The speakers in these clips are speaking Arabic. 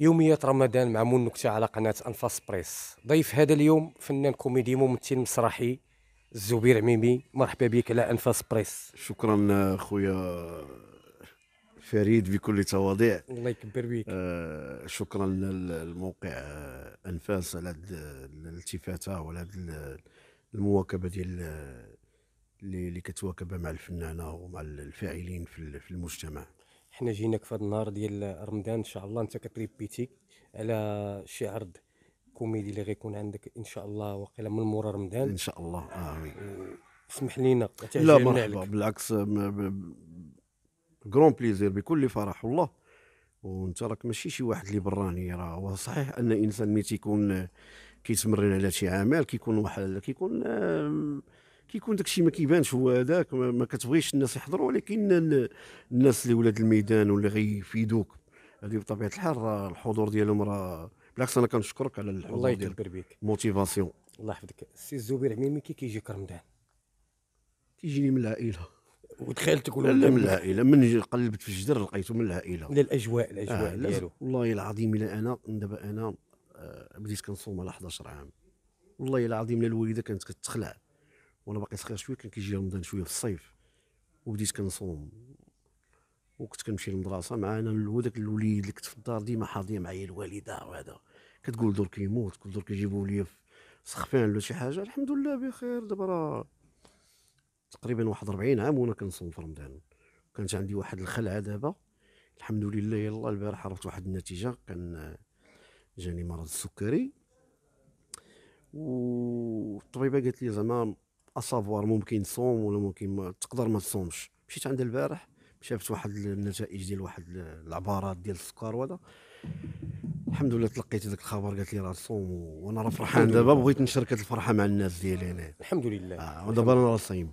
يوميات رمضان مع مون نكتة على قناة أنفاس بريس ضيف هذا اليوم فنان كوميدي ممثل مسرحي الزبير عميمي مرحبا بك على أنفاس بريس شكرا خويا فريد بكل تواضيع الله يكبر بك آه شكرا للموقع آه، أنفاس على الالتفاتة وعلى المواكبة ديال اللي آه، كتواكب مع الفنانة ومع الفاعلين في المجتمع حنا جيناك في هذا النهار ديال رمضان ان شاء الله انت كتريبيتي على شي عرض كوميدي اللي غيكون عندك ان شاء الله وقيلا من مورا رمضان ان شاء الله امين آه، اسمح لينا لا مرحبا بالعكس كرون بليزير بكل فرح والله وانت راك ماشي شي واحد اللي براني راه هو صحيح ان الانسان ملي تيكون كيتمرن على شي عمل كيكون واحد كيكون آه كيكون داكشي ما كيبانش هو هذاك ما كتبغيش الناس يحضروا ولكن الناس اللي ولاد الميدان واللي غيفيدوك هذه بطبيعه الحال راه الحضور ديالهم راه بالعكس انا كنشكرك على الحضور الله يكبر بك موتيفاسيون الله يحفظك السي الزبير عميمي كي كيجيك رمضان كيجيني من العائله ودخلتك ولا لا من العائله من قلبت في الجدر لقيته من العائله من الاجواء الاجواء آه ديالو والله العظيم الا انا دابا انا آه، بديت كنصوم على 11 عام والله العظيم الا الوالده كانت كتخلع وانا باقي صغير شويه كان كيجي رمضان شويه في الصيف وبديت كنصوم وكنت كنمشي للمدرسه معانا هو الوليد اللي كنت في الدار ديما حاضيه معايا الوالده وهذا كتقول دور كيموت كل دور كيجيبوه لي سخفان ولا شي حاجه الحمد لله بخير دابا راه تقريبا واحد 40 عام وانا كنصوم في رمضان كانت عندي واحد الخلعه دابا الحمد لله يلا البارح عرفت واحد النتيجه كان جاني مرض السكري والطبيبه قالت لي زعما اصافوار ممكن تصوم ولا ممكن ما تقدر ما تصومش مشيت عند البارح شافت واحد النتائج ديال واحد العبارات ديال السكر وهذا الحمد لله تلقيت ذاك الخبر قالت لي راه صوم وانا راه فرحان دابا بغيت نشارك الفرحه مع الناس ديالي هنا الحمد لله آه ودابا انا راه صايم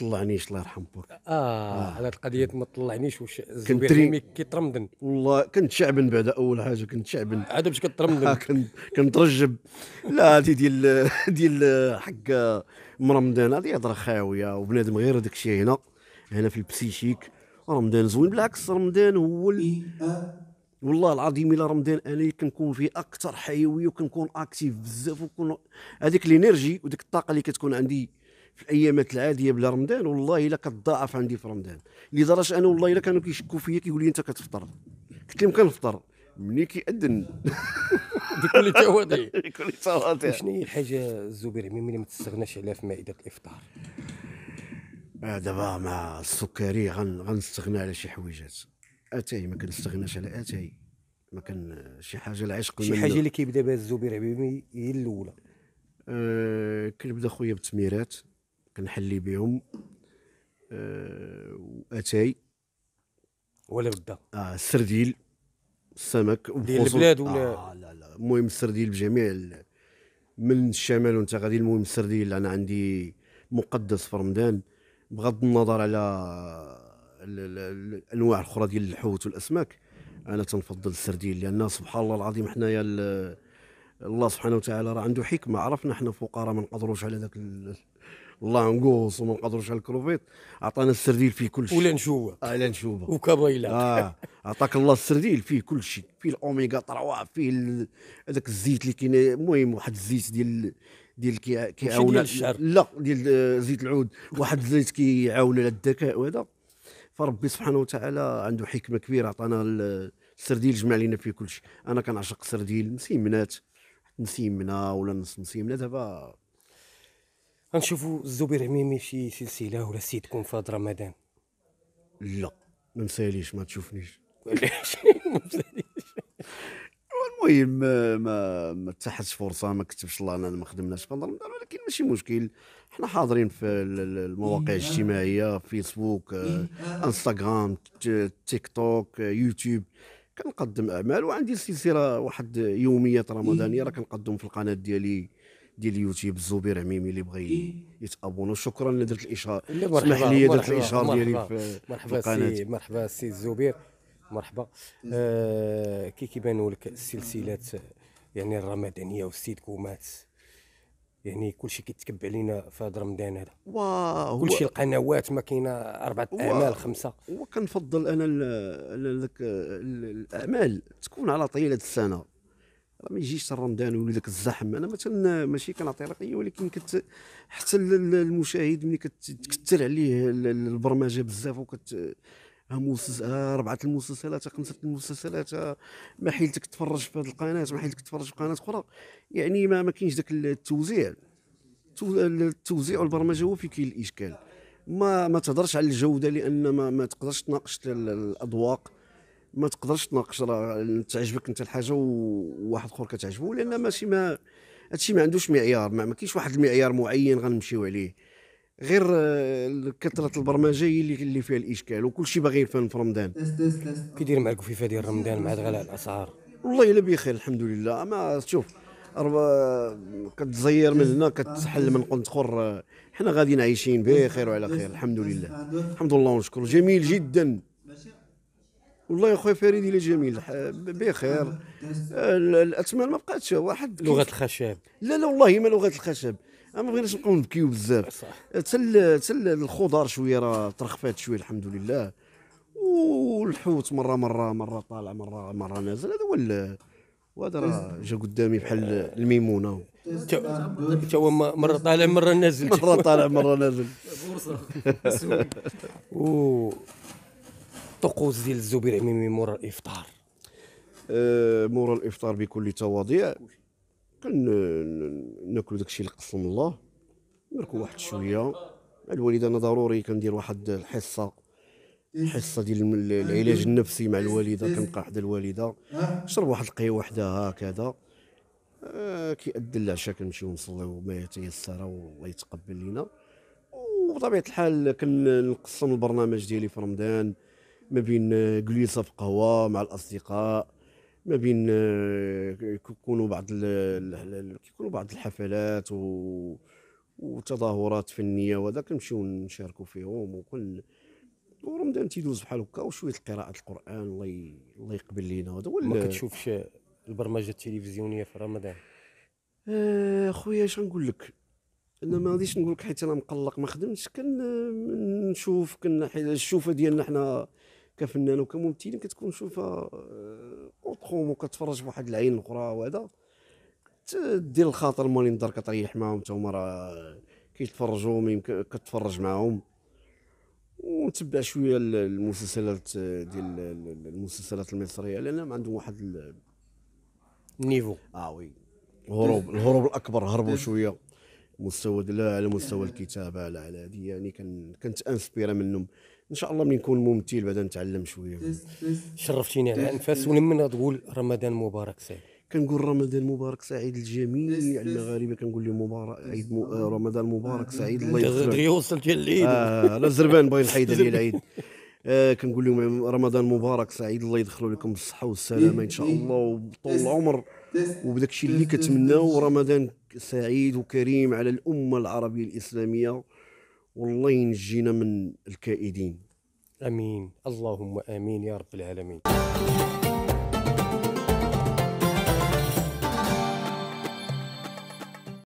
طلعنيش الله يرحم بوك آه،, اه, على آه. القضيه ما طلعنيش وش كنت ري... كيترمدن والله كنت شعبن بعد اول حاجه كنت شعبن عاد باش كترمدن كنت كنترجب لا هذه ديال ديال حق مرمدان هذه هضره خاويه وبنادم غير هذاك الشيء هنا هنا في البسيشيك رمضان زوين بالعكس رمضان هو ال... والله العظيم الا رمضان انا كنكون فيه اكثر حيويه وكنكون اكتيف بزاف وكون هذيك الانرجي وديك الطاقه اللي كتكون عندي في الايامات العاديه بلا رمضان والله الا كتضاعف عندي في رمضان لدرجه انا والله الا كانوا كيشكوا فيا كيقولوا لي انت كتفطر قلت لهم كنفطر ملي كيأذن بكل تواضع بكل تواضع شنو هي الحاجه الزبير عميمي اللي ما تستغناش عليها في مائده الافطار آه، دابا مع السكري غنستغنى على شي حويجات اتاي ما كنستغناش على اتاي ما كان شي حاجه العشق شي حاجه اللي كيبدا بها الزبير عميمي هي الاولى أه كنبدا خويا بالتميرات كنحلي بهم آه، واتاي ولا بدا اه السرديل السمك ديال البلاد ولا آه لا لا المهم السرديل بجميع من الشمال وانت غادي المهم السرديل انا عندي مقدس في رمضان بغض النظر على الانواع الاخرى ديال الحوت والاسماك انا تنفضل السرديل لان سبحان الله العظيم حنايا الله سبحانه وتعالى راه عنده حكمه عرفنا حنا فقراء ما نقدروش على ذاك الله نقوص وما نقدروش على الكروفيت عطانا السرديل فيه كل شيء ولا نشوبه اه لا نشوبه وكبيله اه عطاك الله السرديل فيه كل شيء فيه الاوميغا 3 فيه هذاك الزيت اللي كاين المهم واحد الزيت ديال ديال كي كيعاون لا ديال زيت العود واحد الزيت كيعاون على الذكاء وهذا فربي سبحانه وتعالى عنده حكمه كبيره عطانا السرديل جمع لينا فيه كل شيء انا كنعشق السرديل نسيمنات نسيمنا ولا نص نسيمنا دابا غنشوفوا الزبير عميمي في سلسله ولا سيد في هذا رمضان لا ما مساليش ما تشوفنيش علاش ما المهم ما ما, تحتش فرصه ما كتبش الله انا ما خدمناش ولكن ماشي مشكل حنا حاضرين في المواقع إيه. الاجتماعيه فيسبوك آه، إيه. انستغرام تيك توك آه، يوتيوب كنقدم اعمال وعندي سلسله واحد يوميات رمضانيه إيه. راه كنقدم في القناه ديالي ديال اليوتيوب الزبير عميمي اللي بغى إيه. يتابونو شكرا لدرت الاشاره الاشهار اسمح لي درت الاشهار ديالي في مرحبا القناه سي مرحبا سي الزبير مرحبا آه كي كيبانوا لك السلسلات يعني الرمضانيه والسيد كومات يعني كلشي كيتكب علينا في هذا رمضان هذا واه كلشي القنوات ما كاينه اربعه اعمال خمسه وكنفضل انا ال ال ال الاعمال تكون على طيله السنه ما يجيش الرمضان ولا ذاك الزحم انا مثلا ماشي كنعطي رقيه ولكن كت حتى المشاهد ملي كتكثر عليه البرمجه بزاف وكت أربعة المسلسلات خمسة المسلسلات ما حيلتك تفرج في هذه القناة ما حيلتك تفرج في قناة أخرى يعني ما, ما كاينش ذاك التوزيع التوزيع والبرمجة هو في كاين الإشكال ما ما تهضرش على الجودة لأن ما, ما تقدرش تناقش الأذواق ما تقدرش تناقش راه تعجبك انت الحاجه وواحد اخر كتعجبو لان ماشي ما هادشي ما عندوش معيار ما, ما كاينش واحد المعيار معين غنمشيو عليه غير آه، كثره البرمجه هي اللي فيها الاشكال وكلشي باغي يفهم في رمضان كيدير معك في ديال رمضان مع غلاء الاسعار والله الا بخير الحمد لله ما شوف كتزير من هنا كتحل من قنت اخر آه، حنا غاديين عايشين بخير وعلى خير الحمد لله الحمد لله ونشكر جميل جدا والله يا خويا فريد الى جميل بخير الاثمان ما بقاتش واحد لغه الخشب لا لا والله ما لغه الخشب ما بغيناش نبقاو نبكيو بزاف تل تل الخضار شويه راه ترخفات شويه الحمد لله والحوت مره مره مره طالع مره مره نازل هذا هو وهذا راه جا قدامي بحال الميمونه تا هو مره طالع مره نازل مره طالع مره نازل الطقوس ديال الزبير عميمي مورا الافطار آه مورا الافطار بكل تواضع ناكل داكشي اللي قسم الله نركو واحد شويه الوالده انا ضروري كندير واحد الحصه حصه ديال العلاج النفسي مع الوالده كنبقى حدا الوالده نشرب واحد القهوه وحدها هكذا أه، كيأذن العشاء كنمشيو نصليو ما يتيسر والله يتقبل لينا وبطبيعه الحال كنقسم البرنامج ديالي في رمضان ما بين آه، جلسه في قهوه مع الاصدقاء ما بين آه، كيكونوا بعض كيكونوا بعض الحفلات و وتظاهرات فنيه وهذا كنمشيو نشاركوا فيهم وكل ورمضان تيدوز بحال هكا وشويه قراءه القران الله الله يقبل لينا هذا ولا ما كتشوفش البرمجه التلفزيونيه في رمضان اخويا آه، اش غنقول لك انا ما غاديش نقول لك حيت انا مقلق ما خدمتش كنشوف كن الشوفه ديالنا حنا كفنان وكممثل كتكون شوفها اوتخوم آه، وكتفرج بواحد العين اخرى وهذا تدير الخاطر مالي الدار كتريح معاهم تا هما راه كيتفرجوا يمكن كتفرج معاهم ونتبع شويه المسلسلات آه، ديال المسلسلات المصريه لان عندهم واحد النيفو اه وي الهروب الهروب الاكبر هربوا شويه مستوى لا على مستوى آه. الكتابه لا على هذه يعني كنت انسبيرا منهم ان شاء الله ملي نكون ممثل بعدا نتعلم شويه شرفتيني على انفاس ولما تقول رمضان مبارك سعيد كنقول رمضان مبارك سعيد للجميع المغاربه كنقول لهم مبارك عيد م... آه، رمضان مبارك آه، سعيد الله يخليك دغيا وصلت العيد اه انا زربان باغي نحيد عليه العيد آه كنقول لهم رمضان مبارك سعيد الله يدخلوا لكم بالصحه والسلامه إيه، ان شاء إيه. الله وطول العمر وبداك الشيء اللي كتمناو رمضان سعيد وكريم على الأمة العربية الإسلامية والله ينجينا من الكائدين امين اللهم امين يا رب العالمين